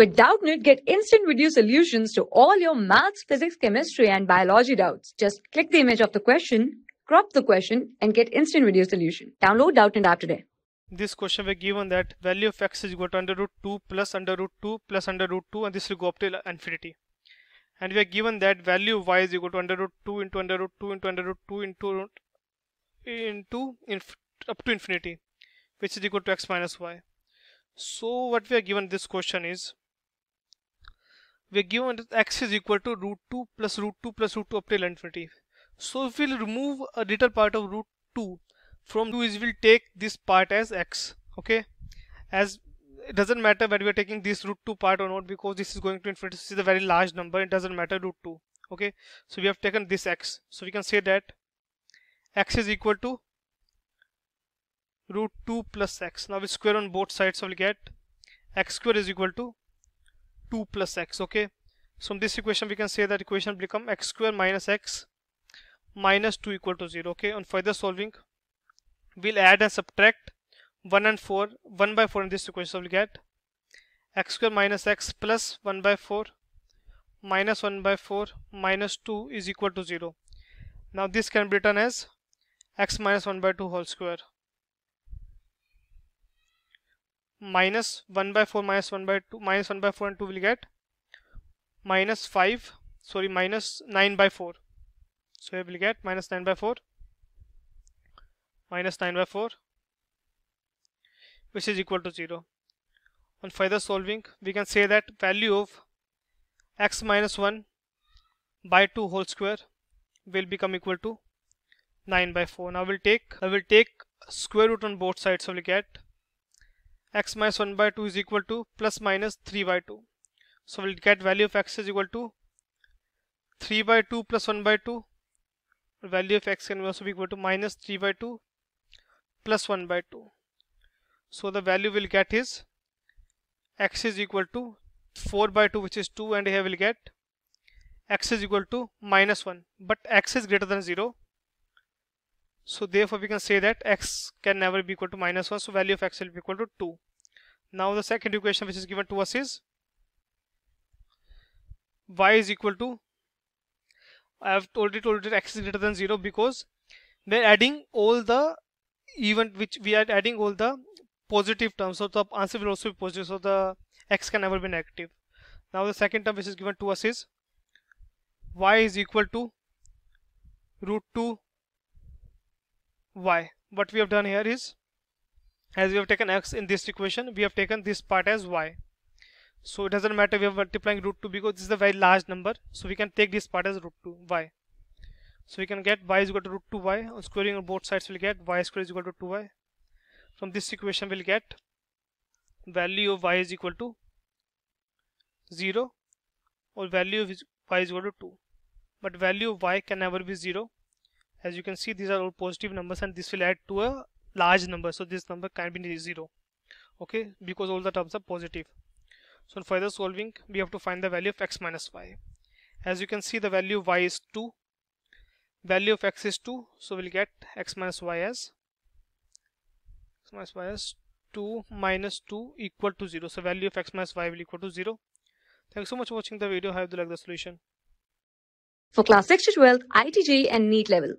With Doubtnit, get instant video solutions to all your maths, physics, chemistry, and biology doubts. Just click the image of the question, crop the question, and get instant video solution. Download Doubtnit app today. This question we're given that value of x is equal to under root 2 plus under root 2 plus under root 2 and this will go up till infinity. And we are given that value of y is equal to under root 2 into under root 2 into under root 2 into root into inf up to infinity which is equal to x minus y. So what we are given this question is we are given that x is equal to root 2 plus root 2 plus root 2 up till infinity. So if we'll remove a little part of root 2 from 2 is we'll take this part as x okay as it doesn't matter whether we're taking this root 2 part or not because this is going to infinity this is a very large number it doesn't matter root 2 okay so we have taken this x so we can say that x is equal to root 2 plus x now we square on both sides so we'll get x square is equal to 2 plus x okay so from this equation we can say that equation become x square minus x minus 2 equal to 0 okay on further solving we'll add and subtract 1 and 4 1 by 4 in this equation so we'll get x square minus x plus 1 by 4 minus 1 by 4 minus 2 is equal to 0 now this can be written as x minus 1 by 2 whole square minus 1 by 4 minus 1 by 2 minus 1 by 4 and 2 will get minus 5 sorry minus 9 by 4 so we will get minus 9 by 4 minus 9 by 4 which is equal to 0 on further solving we can say that value of x minus 1 by 2 whole square will become equal to 9 by 4 now we'll take I will take square root on both sides so we get x minus 1 by 2 is equal to plus minus 3 by 2. So we'll get value of x is equal to 3 by 2 plus 1 by 2. Value of x can also be equal to minus 3 by 2 plus 1 by 2. So the value we'll get is x is equal to 4 by 2 which is 2 and here we'll get x is equal to minus 1 but x is greater than 0 so therefore we can say that x can never be equal to minus 1. So value of x will be equal to 2. Now the second equation which is given to us is y is equal to I have already told that x is greater than 0 because we are adding all the even which we are adding all the positive terms so the answer will also be positive so the x can never be negative. Now the second term which is given to us is y is equal to root 2 y. What we have done here is, as we have taken x in this equation, we have taken this part as y. So it doesn't matter we are multiplying root 2 because this is a very large number. So we can take this part as root 2 y. So we can get y is equal to root 2 y. On squaring on both sides, we'll get y square is equal to 2 y. From this equation, we'll get value of y is equal to 0 or value of y is equal to 2. But value of y can never be 0 as you can see these are all positive numbers and this will add to a large number so this number can be zero okay because all the terms are positive so in further solving we have to find the value of x minus y as you can see the value of y is 2 value of x is 2 so we'll get x minus y as x minus y as 2 minus 2 equal to 0 so value of x minus y will equal to 0 thanks so much for watching the video I hope you like the solution for class 6 to 12 itj and neat level